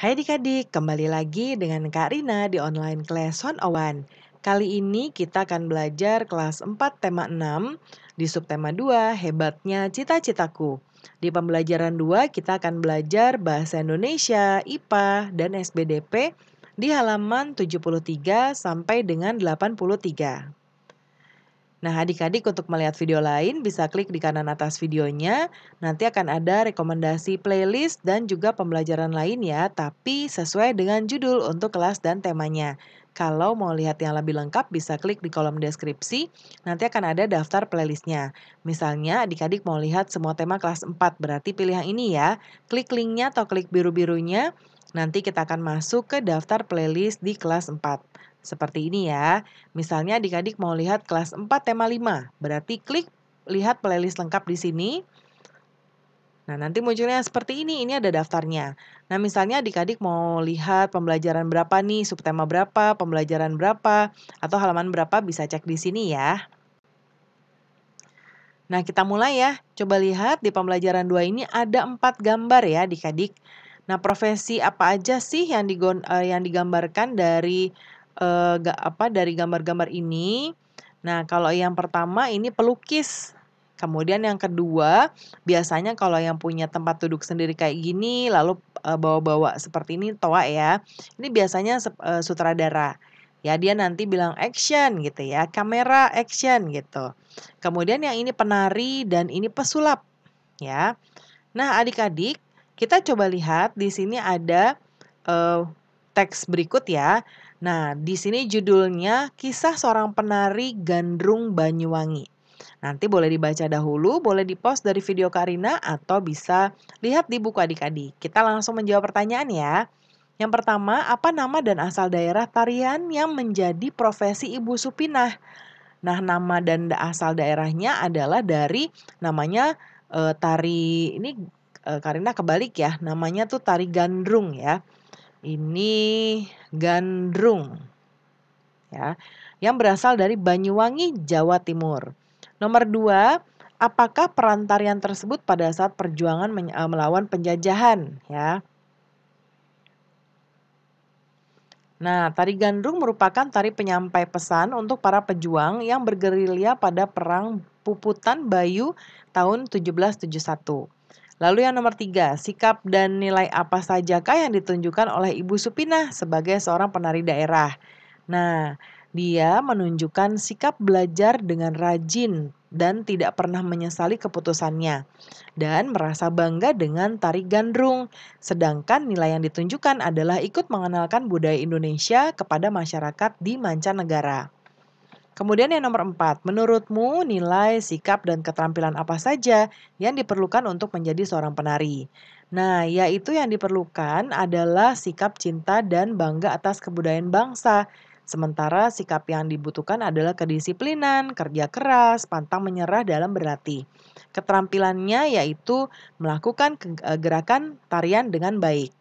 Hai adik-adik, kembali lagi dengan Kak Rina di online class 101. Kali ini kita akan belajar kelas 4 tema 6 di subtema 2 Hebatnya Cita-Citaku. Di pembelajaran 2 kita akan belajar Bahasa Indonesia, IPA, dan SBDP di halaman 73 sampai dengan 83. Nah, adik-adik untuk melihat video lain bisa klik di kanan atas videonya. Nanti akan ada rekomendasi playlist dan juga pembelajaran lain ya, tapi sesuai dengan judul untuk kelas dan temanya. Kalau mau lihat yang lebih lengkap bisa klik di kolom deskripsi, nanti akan ada daftar playlistnya. Misalnya adik-adik mau lihat semua tema kelas 4, berarti pilih yang ini ya. Klik linknya atau klik biru-birunya, nanti kita akan masuk ke daftar playlist di kelas 4. Seperti ini ya. Misalnya adik-adik mau lihat kelas 4 tema 5. Berarti klik lihat playlist lengkap di sini. Nah, nanti munculnya seperti ini. Ini ada daftarnya. Nah, misalnya adik-adik mau lihat pembelajaran berapa nih, subtema berapa, pembelajaran berapa, atau halaman berapa bisa cek di sini ya. Nah, kita mulai ya. Coba lihat di pembelajaran 2 ini ada 4 gambar ya adik-adik. Nah, profesi apa aja sih yang, digon, eh, yang digambarkan dari Eh, gak apa dari gambar-gambar ini. Nah, kalau yang pertama ini pelukis. Kemudian yang kedua, biasanya kalau yang punya tempat duduk sendiri kayak gini, lalu eh, bawa-bawa seperti ini toa ya. Ini biasanya e, sutradara. Ya, dia nanti bilang action gitu ya, kamera action gitu. Kemudian yang ini penari dan ini pesulap ya. Nah, adik-adik, kita coba lihat di sini ada e, teks berikut ya. Nah, di sini judulnya Kisah Seorang Penari Gandrung Banyuwangi. Nanti boleh dibaca dahulu, boleh di post dari video Karina atau bisa lihat di buku adik-adik. Kita langsung menjawab pertanyaan ya. Yang pertama, apa nama dan asal daerah tarian yang menjadi profesi Ibu Supinah? Nah, nama dan asal daerahnya adalah dari namanya e, tari ini e, eh, Karina kebalik ya, namanya tuh tari gandrung ya ini gandrung ya yang berasal dari Banyuwangi, Jawa Timur. Nomor dua, apakah perantarian tersebut pada saat perjuangan eh, melawan penjajahan ya? Nah, tari gandrung merupakan tari penyampai pesan untuk para pejuang yang bergerilya pada perang Puputan Bayu tahun 1771. Lalu yang nomor tiga, sikap dan nilai apa sajakah yang ditunjukkan oleh Ibu Supinah sebagai seorang penari daerah? Nah, dia menunjukkan sikap belajar dengan rajin dan tidak pernah menyesali keputusannya dan merasa bangga dengan tari gandrung. Sedangkan nilai yang ditunjukkan adalah ikut mengenalkan budaya Indonesia kepada masyarakat di mancanegara. Kemudian yang nomor empat, menurutmu nilai, sikap, dan keterampilan apa saja yang diperlukan untuk menjadi seorang penari? Nah, yaitu yang diperlukan adalah sikap cinta dan bangga atas kebudayaan bangsa. Sementara sikap yang dibutuhkan adalah kedisiplinan, kerja keras, pantang menyerah dalam berlatih. Keterampilannya yaitu melakukan gerakan tarian dengan baik.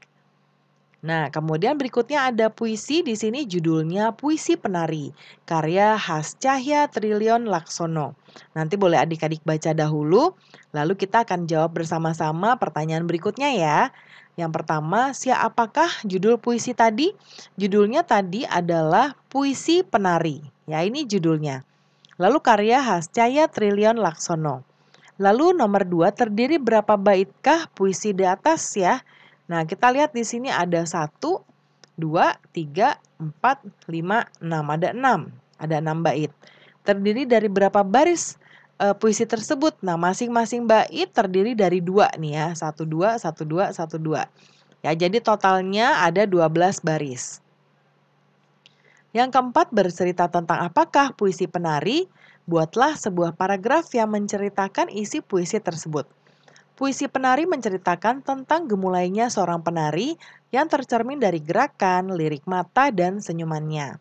Nah, kemudian berikutnya ada puisi di sini judulnya Puisi Penari, karya khas Cahya Trilion Laksono. Nanti boleh adik-adik baca dahulu, lalu kita akan jawab bersama-sama pertanyaan berikutnya ya. Yang pertama, siapakah judul puisi tadi? Judulnya tadi adalah Puisi Penari. Ya, ini judulnya. Lalu karya khas Cahya Trilion Laksono. Lalu nomor dua terdiri berapa baitkah puisi di atas ya? Nah, kita lihat di sini ada 1, 2, 3, 4, 5, 6. Ada 6. Ada 6 bait. Terdiri dari berapa baris e, puisi tersebut? Nah, masing-masing bait terdiri dari 2 nih ya. 1, 2, 1, 2, 1, 2. Ya, jadi totalnya ada 12 baris. Yang keempat bercerita tentang apakah puisi penari, buatlah sebuah paragraf yang menceritakan isi puisi tersebut. Puisi penari menceritakan tentang gemulainya seorang penari yang tercermin dari gerakan, lirik mata, dan senyumannya.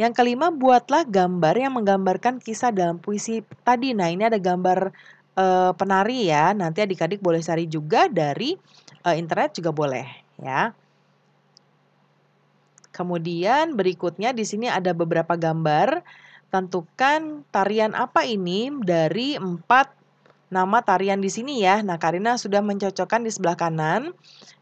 Yang kelima, buatlah gambar yang menggambarkan kisah dalam puisi tadi. Nah, ini ada gambar e, penari ya. Nanti adik-adik boleh cari juga dari e, internet juga boleh ya. Kemudian berikutnya di sini ada beberapa gambar. Tentukan tarian apa ini dari empat nama tarian di sini ya. Nah, Karina sudah mencocokkan di sebelah kanan.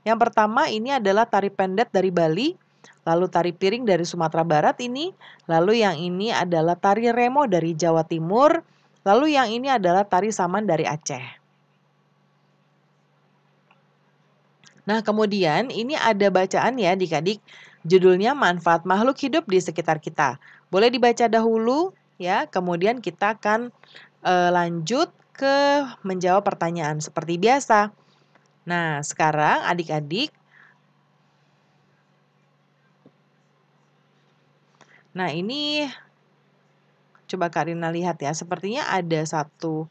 Yang pertama ini adalah tari pendet dari Bali, lalu tari piring dari Sumatera Barat ini, lalu yang ini adalah tari remo dari Jawa Timur, lalu yang ini adalah tari saman dari Aceh. Nah, kemudian ini ada bacaan ya adik-adik. Judulnya manfaat makhluk hidup di sekitar kita. Boleh dibaca dahulu ya, kemudian kita akan e, lanjut ke menjawab pertanyaan seperti biasa. Nah, sekarang adik-adik Nah, ini coba Karina lihat ya. Sepertinya ada satu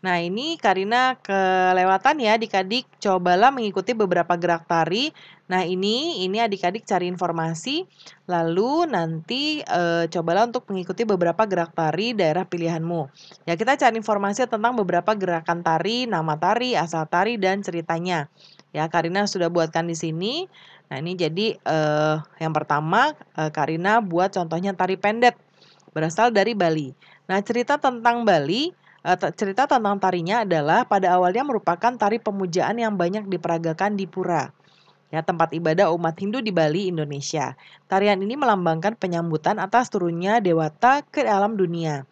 Nah, ini Karina kelewatan ya adik-adik. Cobalah mengikuti beberapa gerak tari. Nah, ini ini adik-adik cari informasi. Lalu nanti e, cobalah untuk mengikuti beberapa gerak tari daerah pilihanmu. Ya, kita cari informasi tentang beberapa gerakan tari, nama tari, asal tari, dan ceritanya. Ya, Karina sudah buatkan di sini. Nah, ini jadi e, yang pertama e, Karina buat contohnya tari pendet. Berasal dari Bali. Nah, cerita tentang Bali Eh, cerita tentang tarinya adalah pada awalnya merupakan tari pemujaan yang banyak diperagakan di pura. Ya, tempat ibadah umat Hindu di Bali, Indonesia. Tarian ini melambangkan penyambutan atas turunnya dewata ke alam dunia.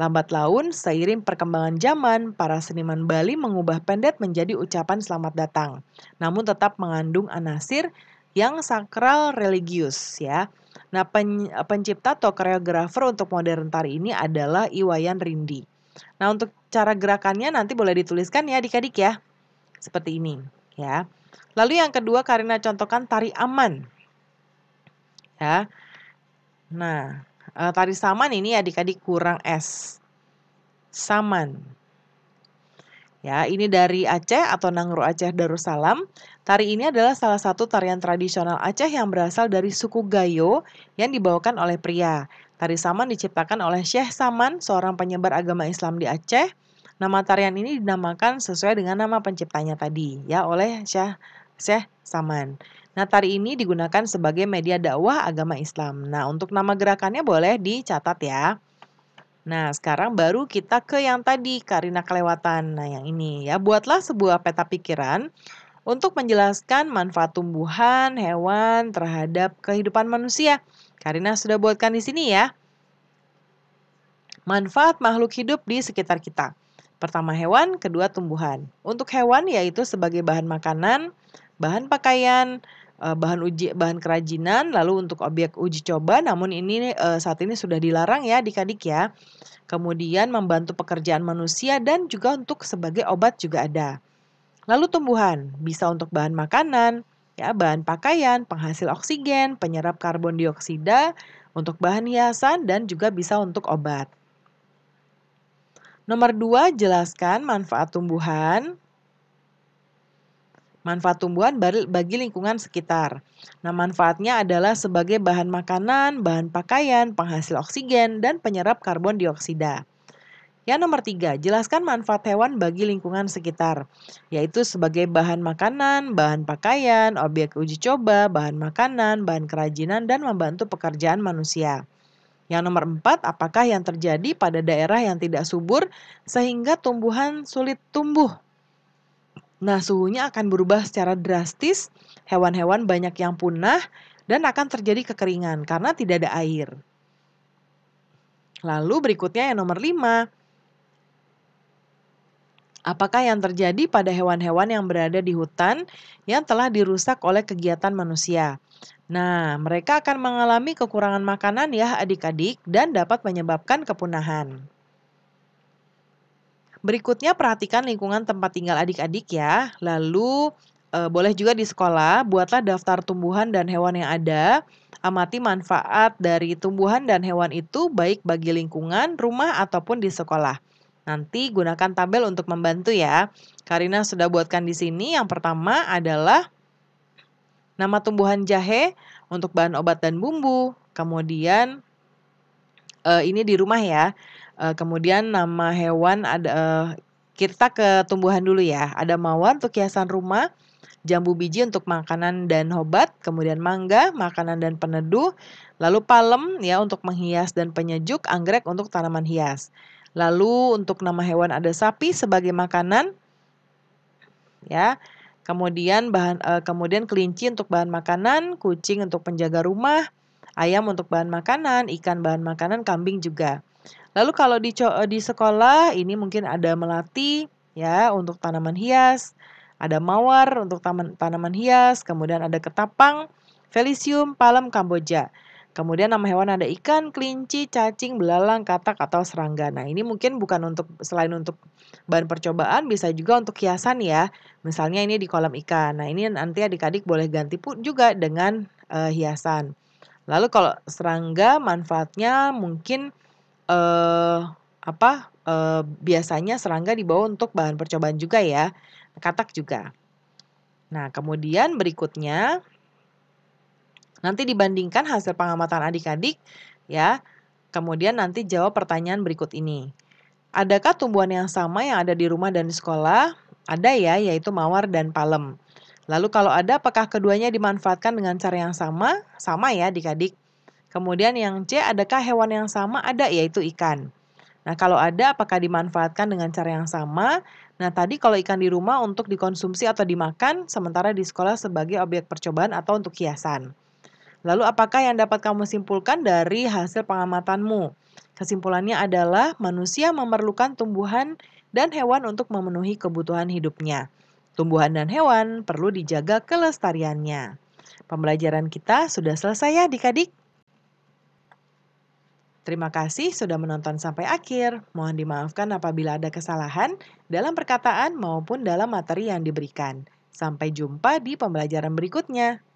Lambat laun, seiring perkembangan zaman, para seniman Bali mengubah pendet menjadi ucapan selamat datang, namun tetap mengandung anasir yang sakral religius ya. Nah, pen, pencipta atau koreografer untuk modern tari ini adalah Iwayan Rindi. Nah, untuk cara gerakannya nanti boleh dituliskan ya adik-adik ya. Seperti ini ya. Lalu yang kedua Karina contohkan tari aman. Ya. Nah, e, tari saman ini adik-adik kurang S. Saman. Ya, ini dari Aceh atau Nangro Aceh Darussalam. Tari ini adalah salah satu tarian tradisional Aceh yang berasal dari suku Gayo yang dibawakan oleh pria. Tari Saman diciptakan oleh Syekh Saman, seorang penyebar agama Islam di Aceh. Nama tarian ini dinamakan sesuai dengan nama penciptanya tadi, ya oleh Syekh, Syekh Saman. Nah, tari ini digunakan sebagai media dakwah agama Islam. Nah, untuk nama gerakannya boleh dicatat ya. Nah, sekarang baru kita ke yang tadi, Karina kelewatan. Nah, yang ini ya, buatlah sebuah peta pikiran untuk menjelaskan manfaat tumbuhan hewan terhadap kehidupan manusia. Karina sudah buatkan di sini ya. Manfaat makhluk hidup di sekitar kita. Pertama hewan, kedua tumbuhan. Untuk hewan yaitu sebagai bahan makanan, bahan pakaian, eh, bahan uji bahan kerajinan lalu untuk objek uji coba namun ini eh, saat ini sudah dilarang ya adik-adik ya kemudian membantu pekerjaan manusia dan juga untuk sebagai obat juga ada Lalu tumbuhan bisa untuk bahan makanan, ya bahan pakaian, penghasil oksigen, penyerap karbon dioksida, untuk bahan hiasan dan juga bisa untuk obat. Nomor dua, jelaskan manfaat tumbuhan. Manfaat tumbuhan bagi lingkungan sekitar. Nah, manfaatnya adalah sebagai bahan makanan, bahan pakaian, penghasil oksigen, dan penyerap karbon dioksida. Yang nomor tiga, jelaskan manfaat hewan bagi lingkungan sekitar, yaitu sebagai bahan makanan, bahan pakaian, objek uji coba, bahan makanan, bahan kerajinan, dan membantu pekerjaan manusia. Yang nomor empat, apakah yang terjadi pada daerah yang tidak subur sehingga tumbuhan sulit tumbuh? Nah, suhunya akan berubah secara drastis, hewan-hewan banyak yang punah, dan akan terjadi kekeringan karena tidak ada air. Lalu berikutnya yang nomor lima, Apakah yang terjadi pada hewan-hewan yang berada di hutan yang telah dirusak oleh kegiatan manusia? Nah, mereka akan mengalami kekurangan makanan ya adik-adik dan dapat menyebabkan kepunahan. Berikutnya perhatikan lingkungan tempat tinggal adik-adik ya. Lalu e, boleh juga di sekolah buatlah daftar tumbuhan dan hewan yang ada. Amati manfaat dari tumbuhan dan hewan itu baik bagi lingkungan, rumah ataupun di sekolah. Nanti gunakan tabel untuk membantu ya. Karina sudah buatkan di sini. Yang pertama adalah nama tumbuhan jahe untuk bahan obat dan bumbu. Kemudian uh, ini di rumah ya. Uh, kemudian nama hewan ada uh, kita ke tumbuhan dulu ya. Ada mawar untuk hiasan rumah, jambu biji untuk makanan dan obat, kemudian mangga, makanan dan peneduh, lalu palem ya untuk menghias dan penyejuk, anggrek untuk tanaman hias. Lalu untuk nama hewan ada sapi sebagai makanan. Ya. Kemudian bahan uh, kemudian kelinci untuk bahan makanan, kucing untuk penjaga rumah, ayam untuk bahan makanan, ikan bahan makanan, kambing juga. Lalu kalau di eh, di sekolah ini mungkin ada melati ya untuk tanaman hias, ada mawar untuk taman, tanaman hias, kemudian ada ketapang, felisium, palem Kamboja. Kemudian nama hewan ada ikan, kelinci, cacing, belalang, katak atau serangga. Nah, ini mungkin bukan untuk selain untuk bahan percobaan bisa juga untuk hiasan ya. Misalnya ini di kolam ikan. Nah, ini nanti adik-adik boleh ganti pun juga dengan e, hiasan. Lalu kalau serangga manfaatnya mungkin e, apa? E, biasanya serangga dibawa untuk bahan percobaan juga ya. Katak juga. Nah, kemudian berikutnya Nanti dibandingkan hasil pengamatan adik-adik ya. Kemudian nanti jawab pertanyaan berikut ini. Adakah tumbuhan yang sama yang ada di rumah dan di sekolah? Ada ya, yaitu mawar dan palem. Lalu kalau ada, apakah keduanya dimanfaatkan dengan cara yang sama? Sama ya adik-adik. Kemudian yang C, adakah hewan yang sama? Ada, yaitu ikan. Nah, kalau ada, apakah dimanfaatkan dengan cara yang sama? Nah, tadi kalau ikan di rumah untuk dikonsumsi atau dimakan, sementara di sekolah sebagai objek percobaan atau untuk hiasan. Lalu apakah yang dapat kamu simpulkan dari hasil pengamatanmu? Kesimpulannya adalah manusia memerlukan tumbuhan dan hewan untuk memenuhi kebutuhan hidupnya. Tumbuhan dan hewan perlu dijaga kelestariannya. Pembelajaran kita sudah selesai ya adik-adik? Terima kasih sudah menonton sampai akhir. Mohon dimaafkan apabila ada kesalahan dalam perkataan maupun dalam materi yang diberikan. Sampai jumpa di pembelajaran berikutnya.